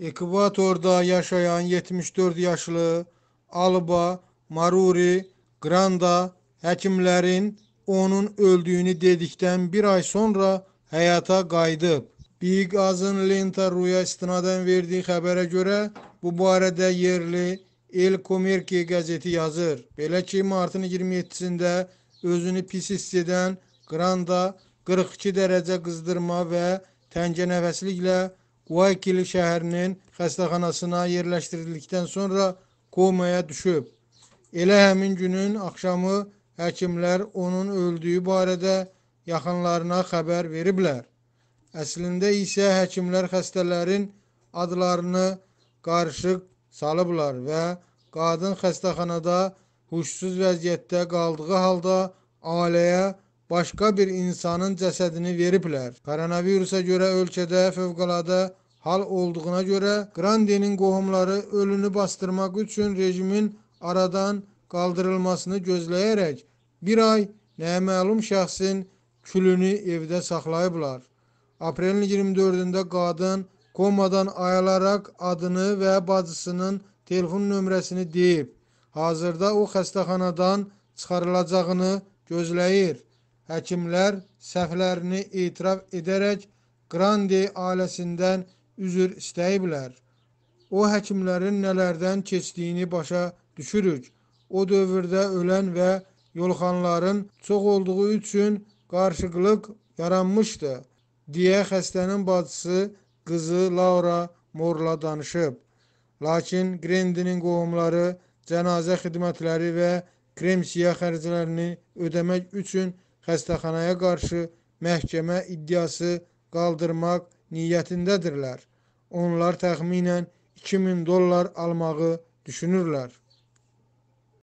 Ekvatorda yaşayan 74 yaşlı Alba Maruri Granda həkimlərin onun öldüyünü dedikdən bir ay sonra həyata qayıdıb. Big Azın Lenta Ruya istinadən verdiyi xəbərə görə bu barədə yerli El Comerque qəzeti yazır. Belə ki, martın 27-sində özünü pis hiss edən Granda 42 dərəcə qızdırma və təngənəfəsliklə Quaykili şəhərinin xəstəxanasına yerləşdirildikdən sonra komaya düşüb. Elə həmin günün axşamı həkimlər onun öldüyü barədə yaxınlarına xəbər veriblər. Əslində isə həkimlər xəstələrin adlarını qarışıq salıblar və qadın xəstəxanada huşsuz vəziyyətdə qaldığı halda ailəyə başqa bir insanın cəsədini veriblər. Koronavirusa görə ölkədə fövqəladə hal olduğuna görə Grande'nin qohumları ölünü bastırmaq üçün rejimin aradan qaldırılmasını gözləyərək bir ay nəməlum şəxsin külünü evdə saxlayıblar. Aprelin 24-də qadın komadan ayılaraq adını və bacısının telefon nömrəsini deyib. Hazırda o xəstəxanadan çıxarılacağını gözləyir. Həkimlər səhvlərini etiraf edərək Grandi ailəsindən üzr istəyiblər. O həkimlərin nələrdən keçdiyini başa düşürük. O dövrdə ölən və yolxanların çox olduğu üçün qarşıqlıq yaranmışdı, deyə xəstənin bacısı qızı Laura Morla danışıb. Lakin Grendinin qohumları cənazə xidmətləri və kremsiya xərclərini ödəmək üçün xəstəxanaya qarşı məhkəmə iddiası qaldırmaq niyyətindədirlər. Onlar təxminən 2000 dollar almağı düşünürlər.